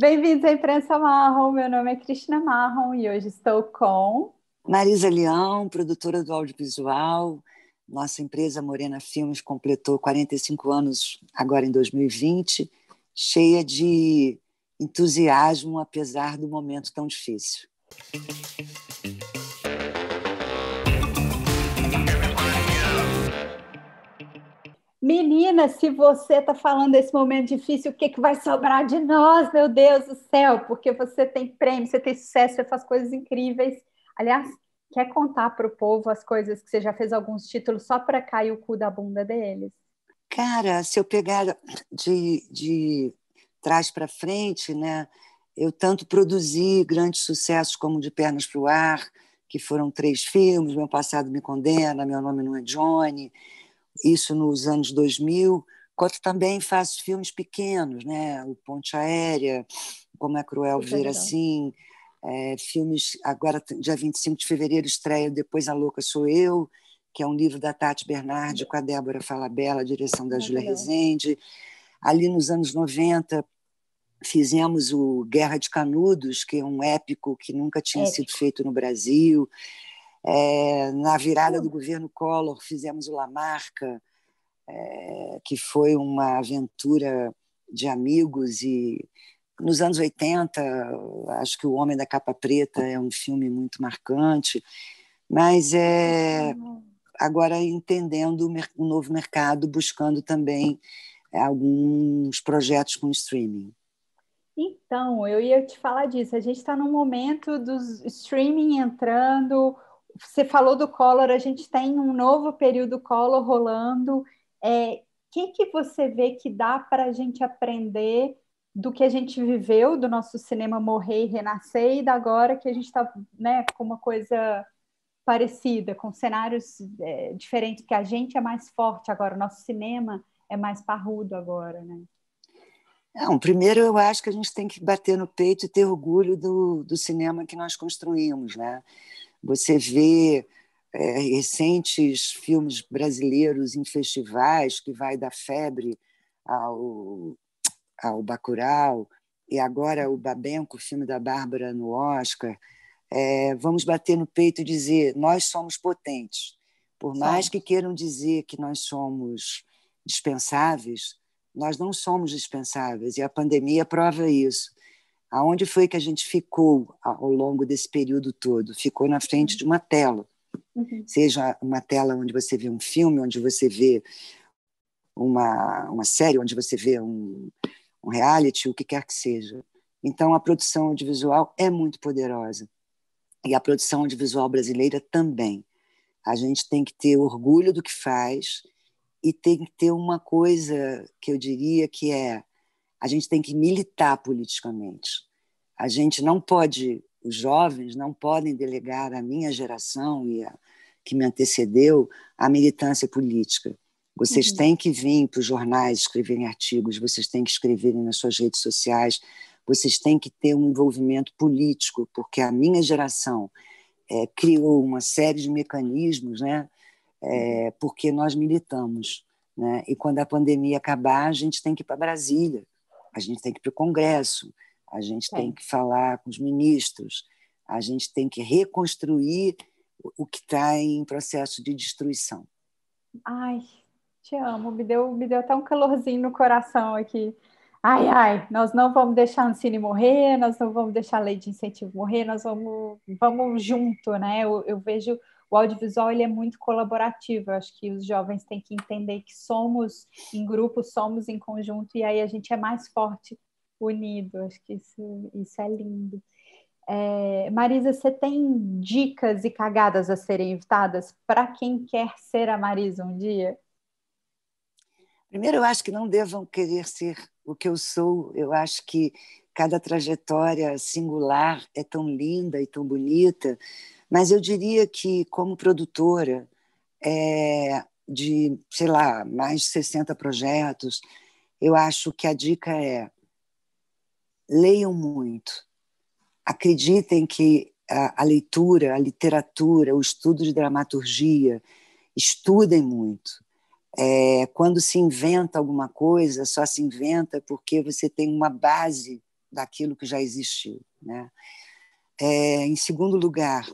Bem-vindos à Imprensa Marrom. Meu nome é Cristina Marrom e hoje estou com. Marisa Leão, produtora do audiovisual. Nossa empresa Morena Filmes completou 45 anos agora em 2020, cheia de entusiasmo, apesar do momento tão difícil. Menina, se você está falando desse momento difícil, o que, que vai sobrar de nós, meu Deus do céu? Porque você tem prêmio, você tem sucesso, você faz coisas incríveis. Aliás, quer contar para o povo as coisas que você já fez alguns títulos só para cair o cu da bunda deles? Cara, se eu pegar de, de trás para frente, né? Eu tanto produzi grandes sucessos como De Pernas para o Ar, que foram três filmes, Meu Passado Me Condena, Meu Nome Não é Johnny, isso nos anos 2000, quanto também faço filmes pequenos, né? O Ponte Aérea, Como é Cruel é Ver Assim, é, filmes, agora dia 25 de fevereiro estreia Depois a Louca Sou Eu, que é um livro da Tati Bernardi com a Débora Falabella, Bela, direção da é Júlia Rezende. Ali nos anos 90, fizemos o Guerra de Canudos, que é um épico que nunca tinha épico. sido feito no Brasil. É, na virada hum. do governo Collor, fizemos o Lamarca, é, que foi uma aventura de amigos. E nos anos 80, acho que O Homem da Capa Preta é um filme muito marcante. Mas é uhum. agora entendendo o novo mercado, buscando também alguns projetos com streaming. Então, eu ia te falar disso. A gente está no momento do streaming entrando, você falou do Collor, a gente tem um novo período Collor rolando. É, que, que você vê que dá para a gente aprender do que a gente viveu, do nosso cinema morrer e renascer, e da agora que a gente está né, com uma coisa parecida, com cenários é, diferentes, porque a gente é mais forte agora, o nosso cinema é mais parrudo agora, né? Não, primeiro eu acho que a gente tem que bater no peito e ter orgulho do, do cinema que nós construímos, né? Você vê é, recentes filmes brasileiros em festivais, que vai da febre ao, ao Bacurau, e agora o Babenco, o filme da Bárbara no Oscar. É, vamos bater no peito e dizer: nós somos potentes. Por mais que queiram dizer que nós somos dispensáveis, nós não somos dispensáveis, e a pandemia prova isso. Aonde foi que a gente ficou ao longo desse período todo? Ficou na frente de uma tela. Uhum. Seja uma tela onde você vê um filme, onde você vê uma, uma série, onde você vê um, um reality, o que quer que seja. Então, a produção audiovisual é muito poderosa. E a produção audiovisual brasileira também. A gente tem que ter orgulho do que faz e tem que ter uma coisa que eu diria que é a gente tem que militar politicamente. A gente não pode, os jovens não podem delegar à minha geração e a, que me antecedeu a militância política. Vocês uhum. têm que vir para os jornais escreverem artigos, vocês têm que escreverem nas suas redes sociais, vocês têm que ter um envolvimento político, porque a minha geração é, criou uma série de mecanismos, né? É, uhum. porque nós militamos. Né? E quando a pandemia acabar, a gente tem que ir para Brasília a gente tem que ir para o Congresso, a gente é. tem que falar com os ministros, a gente tem que reconstruir o que está em processo de destruição. Ai, te amo, me deu, me deu até um calorzinho no coração aqui. Ai, ai, nós não vamos deixar o cine morrer, nós não vamos deixar a lei de incentivo morrer, nós vamos, vamos junto, né? Eu, eu vejo o audiovisual ele é muito colaborativo. Eu acho que os jovens têm que entender que somos em grupo, somos em conjunto, e aí a gente é mais forte unido. Eu acho que isso, isso é lindo. É, Marisa, você tem dicas e cagadas a serem evitadas para quem quer ser a Marisa um dia? Primeiro, eu acho que não devam querer ser o que eu sou. Eu acho que cada trajetória singular é tão linda e tão bonita. Mas eu diria que, como produtora é, de, sei lá, mais de 60 projetos, eu acho que a dica é leiam muito. Acreditem que a, a leitura, a literatura, o estudo de dramaturgia, estudem muito. É, quando se inventa alguma coisa, só se inventa porque você tem uma base daquilo que já existiu. Né? É, em segundo lugar,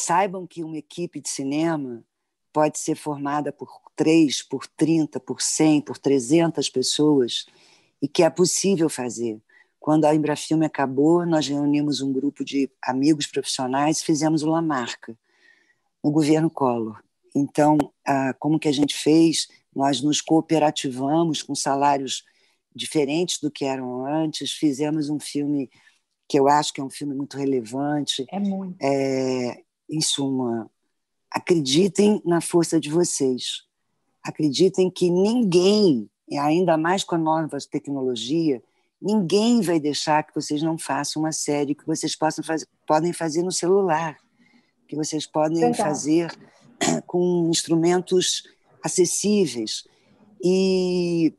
saibam que uma equipe de cinema pode ser formada por 3, por 30, por 100, por 300 pessoas e que é possível fazer. Quando a Embrafilme acabou, nós reunimos um grupo de amigos profissionais e fizemos uma marca no governo Collor. Então, como que a gente fez? Nós nos cooperativamos com salários diferentes do que eram antes, fizemos um filme que eu acho que é um filme muito relevante. É muito. É, em suma, acreditem na força de vocês. Acreditem que ninguém, ainda mais com a nova tecnologia, ninguém vai deixar que vocês não façam uma série que vocês possam fazer, podem fazer no celular, que vocês podem Legal. fazer com instrumentos acessíveis e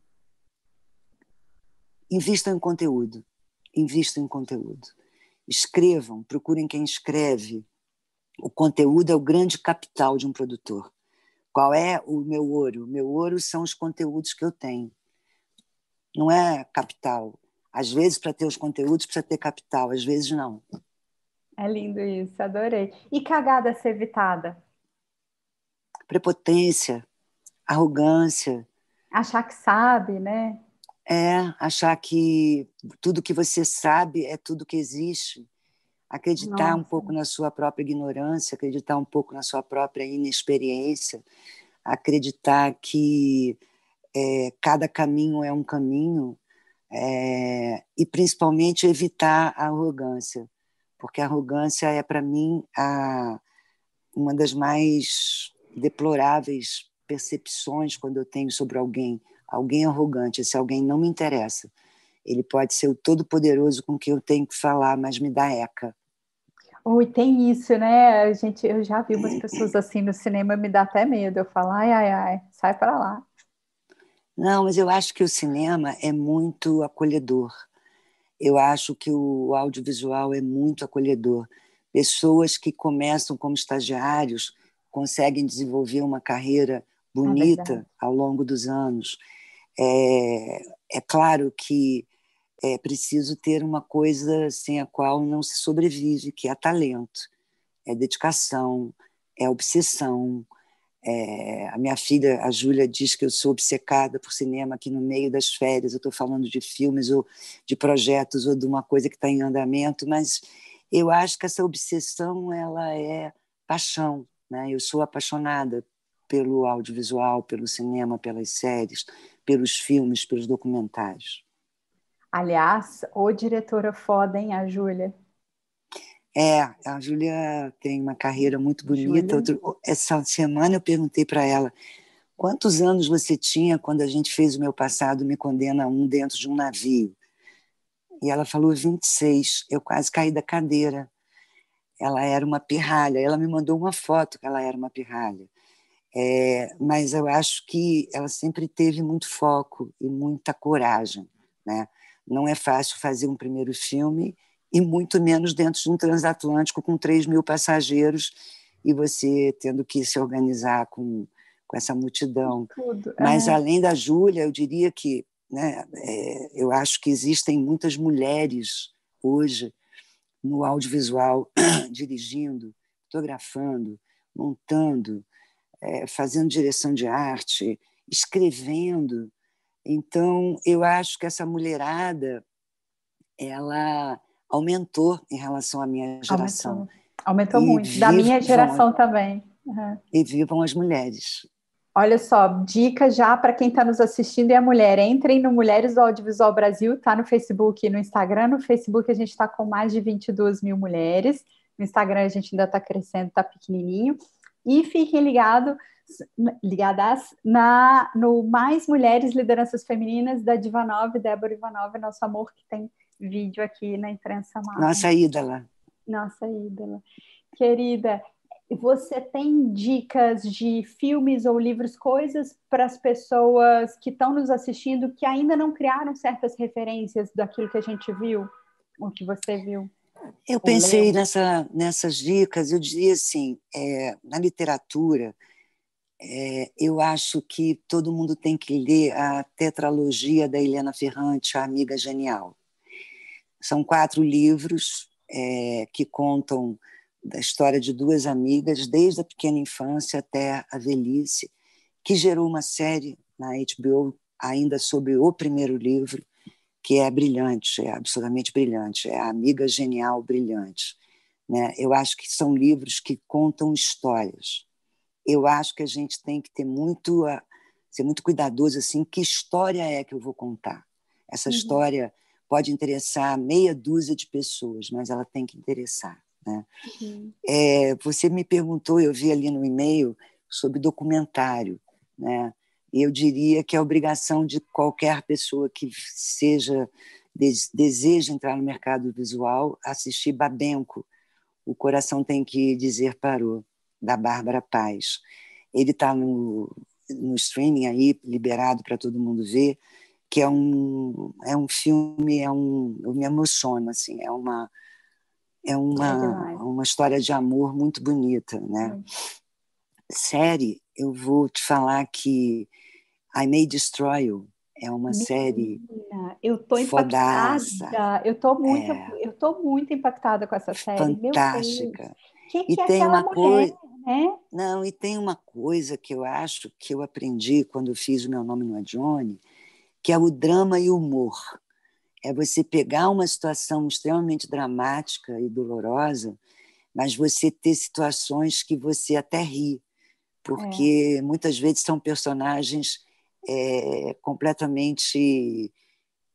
invistam em conteúdo, invistam em conteúdo. Escrevam, procurem quem escreve, o conteúdo é o grande capital de um produtor. Qual é o meu ouro? O meu ouro são os conteúdos que eu tenho. Não é capital. Às vezes, para ter os conteúdos, precisa ter capital, às vezes, não. É lindo isso, adorei. E cagada a ser evitada? Prepotência, arrogância. Achar que sabe, né? É, achar que tudo que você sabe é tudo que existe acreditar Nossa. um pouco na sua própria ignorância, acreditar um pouco na sua própria inexperiência, acreditar que é, cada caminho é um caminho é, e principalmente evitar a arrogância, porque a arrogância é para mim a, uma das mais deploráveis percepções quando eu tenho sobre alguém, alguém é arrogante, esse alguém não me interessa. Ele pode ser o todo-poderoso com quem eu tenho que falar, mas me dá eca. Oi, tem isso, né? A gente, eu já vi umas pessoas assim no cinema, me dá até medo. Eu falo, ai, ai, ai, sai para lá. Não, mas eu acho que o cinema é muito acolhedor. Eu acho que o audiovisual é muito acolhedor. Pessoas que começam como estagiários conseguem desenvolver uma carreira ah, bonita ao longo dos anos. É, é claro que é preciso ter uma coisa sem a qual não se sobrevive, que é talento, é dedicação, é obsessão. É, a minha filha, a Júlia, diz que eu sou obcecada por cinema aqui no meio das férias. Eu estou falando de filmes ou de projetos ou de uma coisa que está em andamento, mas eu acho que essa obsessão ela é paixão. Né? Eu sou apaixonada pelo audiovisual, pelo cinema, pelas séries, pelos filmes, pelos documentários. Aliás, ô diretora é foda, hein, a Júlia? É, a Júlia tem uma carreira muito bonita. Outro, essa semana eu perguntei para ela quantos anos você tinha quando a gente fez o meu passado Me Condena a Um dentro de um navio. E ela falou 26. Eu quase caí da cadeira. Ela era uma pirralha. Ela me mandou uma foto que ela era uma pirralha. É, mas eu acho que ela sempre teve muito foco e muita coragem, né? Não é fácil fazer um primeiro filme e muito menos dentro de um transatlântico com 3 mil passageiros e você tendo que se organizar com, com essa multidão. Tudo, é. Mas é. além da Júlia, eu diria que né, é, eu acho que existem muitas mulheres hoje no audiovisual dirigindo, fotografando, montando, é, fazendo direção de arte, escrevendo. Então, eu acho que essa mulherada, ela aumentou em relação à minha geração. Aumentou, aumentou muito. da minha geração também. Uhum. E vivam as mulheres. Olha só, dica já para quem está nos assistindo é a mulher. Entrem no Mulheres do Audiovisual Brasil, tá no Facebook e no Instagram. No Facebook a gente está com mais de 22 mil mulheres. No Instagram a gente ainda está crescendo, está pequenininho. E fiquem ligados ligadas na, no Mais Mulheres Lideranças Femininas da Divanov, Débora Ivanov, nosso amor, que tem vídeo aqui na imprensa Nossa ídola. Nossa ídola. Querida, você tem dicas de filmes ou livros, coisas para as pessoas que estão nos assistindo que ainda não criaram certas referências daquilo que a gente viu, o que você viu? Eu pensei nessa, nessas dicas, eu diria assim, é, na literatura, é, eu acho que todo mundo tem que ler a tetralogia da Helena Ferrante, A Amiga Genial. São quatro livros é, que contam da história de duas amigas, desde a pequena infância até a velhice, que gerou uma série na HBO ainda sobre o primeiro livro, que é brilhante, é absolutamente brilhante, é a Amiga Genial Brilhante. Né? Eu acho que são livros que contam histórias eu acho que a gente tem que ter muito ah, ser muito cuidadoso assim, que história é que eu vou contar? Essa uhum. história pode interessar meia dúzia de pessoas, mas ela tem que interessar. Né? Uhum. É, você me perguntou, eu vi ali no e-mail, sobre documentário. Né? E eu diria que é obrigação de qualquer pessoa que seja deseja entrar no mercado visual assistir Babenco. O coração tem que dizer parou da Bárbara Paz. Ele está no, no streaming aí, liberado para todo mundo ver, que é um, é um filme, é um, eu me emociono, assim, é uma, é uma, é uma história de amor muito bonita, né? Série, eu vou te falar que I May Destroy You, é uma Menina, série. Eu tô fodaça. impactada. Eu tô muito, é, eu tô muito impactada com essa série. Fantástica que, que e é tem aquela uma mulher, coisa... né? Não, e tem uma coisa que eu acho que eu aprendi quando fiz o meu nome no Adione, que é o drama e o humor. É você pegar uma situação extremamente dramática e dolorosa, mas você ter situações que você até ri, porque é. muitas vezes são personagens é, completamente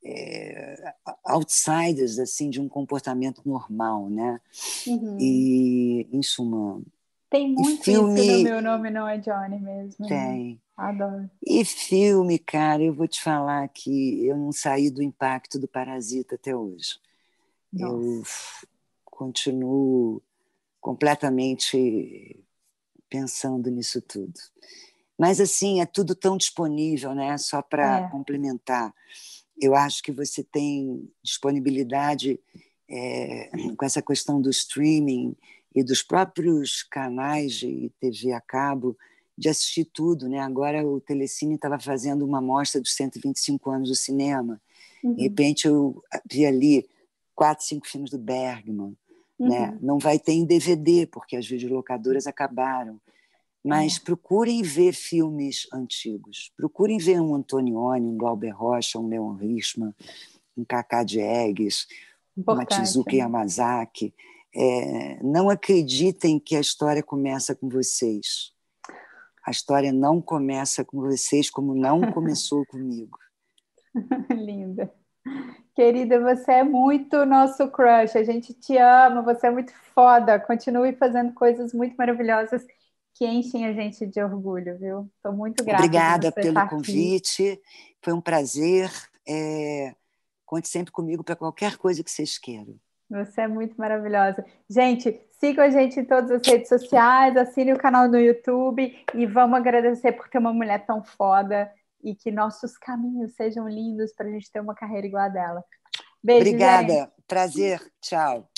é, outsiders assim de um comportamento normal, né? Uhum. E em suma tem muito filme... isso meu nome não é Johnny mesmo. Né? Tem. Adoro. E filme, cara, eu vou te falar que eu não saí do impacto do Parasita até hoje. Nossa. Eu continuo completamente pensando nisso tudo. Mas assim, é tudo tão disponível, né? Só para é. complementar eu acho que você tem disponibilidade é, com essa questão do streaming e dos próprios canais de TV a cabo de assistir tudo, né? Agora o Telecine estava fazendo uma mostra dos 125 anos do cinema. Uhum. De repente eu vi ali quatro, cinco filmes do Bergman, né? uhum. né? Não vai ter em DVD porque as videolocadoras acabaram mas procurem ver filmes antigos. Procurem ver um Antonioni, um Glauber Rocha, um Leon Richman, um Kaká Diegues, um Matsuzuki né? Yamazaki. É, não acreditem que a história começa com vocês. A história não começa com vocês como não começou comigo. Linda. Querida, você é muito nosso crush. A gente te ama, você é muito foda. Continue fazendo coisas muito maravilhosas que enchem a gente de orgulho, viu? Estou muito grata. Obrigada pelo convite, aqui. foi um prazer. É... Conte sempre comigo para qualquer coisa que vocês queiram. Você é muito maravilhosa. Gente, sigam a gente em todas as redes sociais, assinem o canal no YouTube e vamos agradecer por ter uma mulher tão foda e que nossos caminhos sejam lindos para a gente ter uma carreira igual a dela. Beijo, Obrigada. Gente. Prazer. Tchau.